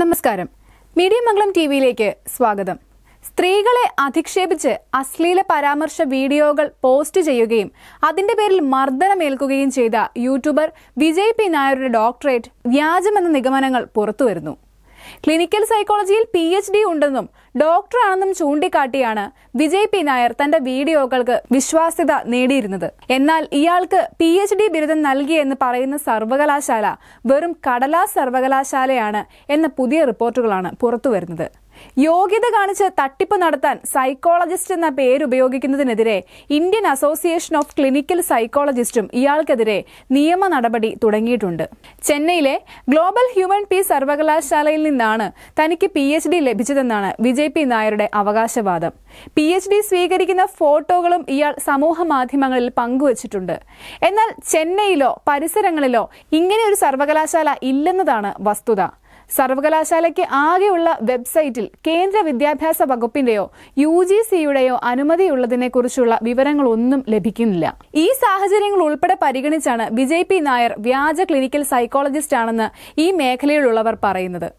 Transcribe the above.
നമസ്കാരം മീഡിയ മംഗളം ടി വിയിലേക്ക് സ്വാഗതം സ്ത്രീകളെ അധിക്ഷേപിച്ച് അശ്ലീല പരാമർശ വീഡിയോകൾ പോസ്റ്റ് ചെയ്യുകയും അതിന്റെ പേരിൽ മർദ്ദനമേൽക്കുകയും ചെയ്ത യൂട്യൂബർ വിജയ് പി നായരുടെ ഡോക്ടറേറ്റ് വ്യാജമെന്ന നിഗമനങ്ങൾ പുറത്തുവരുന്നു ക്ലിനിക്കൽ സൈക്കോളജിയിൽ പി എച്ച് ഡി ഉണ്ടെന്നും ഡോക്ടറാണെന്നും ചൂണ്ടിക്കാട്ടിയാണ് വിജയ് പി നായർ തന്റെ വീഡിയോകൾക്ക് വിശ്വാസ്യത നേടിയിരുന്നത് എന്നാൽ ഇയാൾക്ക് പി എച്ച് ഡി ബിരുദം നൽകിയെന്ന് പറയുന്ന സർവകലാശാല വെറും കടലാ സർവകലാശാലയാണ് എന്ന പുതിയ റിപ്പോർട്ടുകളാണ് പുറത്തുവരുന്നത് യോഗ്യത കാണിച്ച് തട്ടിപ്പ് നടത്താൻ സൈക്കോളജിസ്റ്റ് എന്ന പേര് ഉപയോഗിക്കുന്നതിനെതിരെ ഇന്ത്യൻ അസോസിയേഷൻ ഓഫ് ക്ലിനിക്കൽ സൈക്കോളജിസ്റ്റും ഇയാൾക്കെതിരെ നിയമ നടപടി തുടങ്ങിയിട്ടുണ്ട് ചെന്നൈയിലെ ഗ്ലോബൽ ഹ്യൂമൻ പീസ് സർവകലാശാലയിൽ നിന്നാണ് തനിക്ക് പി എച്ച് ഡി ലഭിച്ചതെന്നാണ് വിജയ് പി നായരുടെ അവകാശവാദം പി എച്ച് ഡി സ്വീകരിക്കുന്ന ഫോട്ടോകളും ഇയാൾ സമൂഹ മാധ്യമങ്ങളിൽ പങ്കുവച്ചിട്ടുണ്ട് എന്നാൽ ചെന്നൈയിലോ പരിസരങ്ങളിലോ ഇങ്ങനെ ഒരു സർവകലാശാല ഇല്ലെന്നതാണ് വസ്തുത സർവകലാശാലയ്ക്ക് ആകെയുള്ള വെബ്സൈറ്റിൽ കേന്ദ്ര വിദ്യാഭ്യാസ വകുപ്പിന്റെയോ യു ജി സിയുടെയോ കുറിച്ചുള്ള വിവരങ്ങളൊന്നും ലഭിക്കുന്നില്ല ഈ സാഹചര്യങ്ങൾ ഉൾപ്പെടെ പരിഗണിച്ചാണ് വിജയ് പി നായർ വ്യാജ ക്ലിനിക്കൽ സൈക്കോളജിസ്റ്റ് ആണെന്ന് ഈ മേഖലയിലുള്ളവർ പറയുന്നത്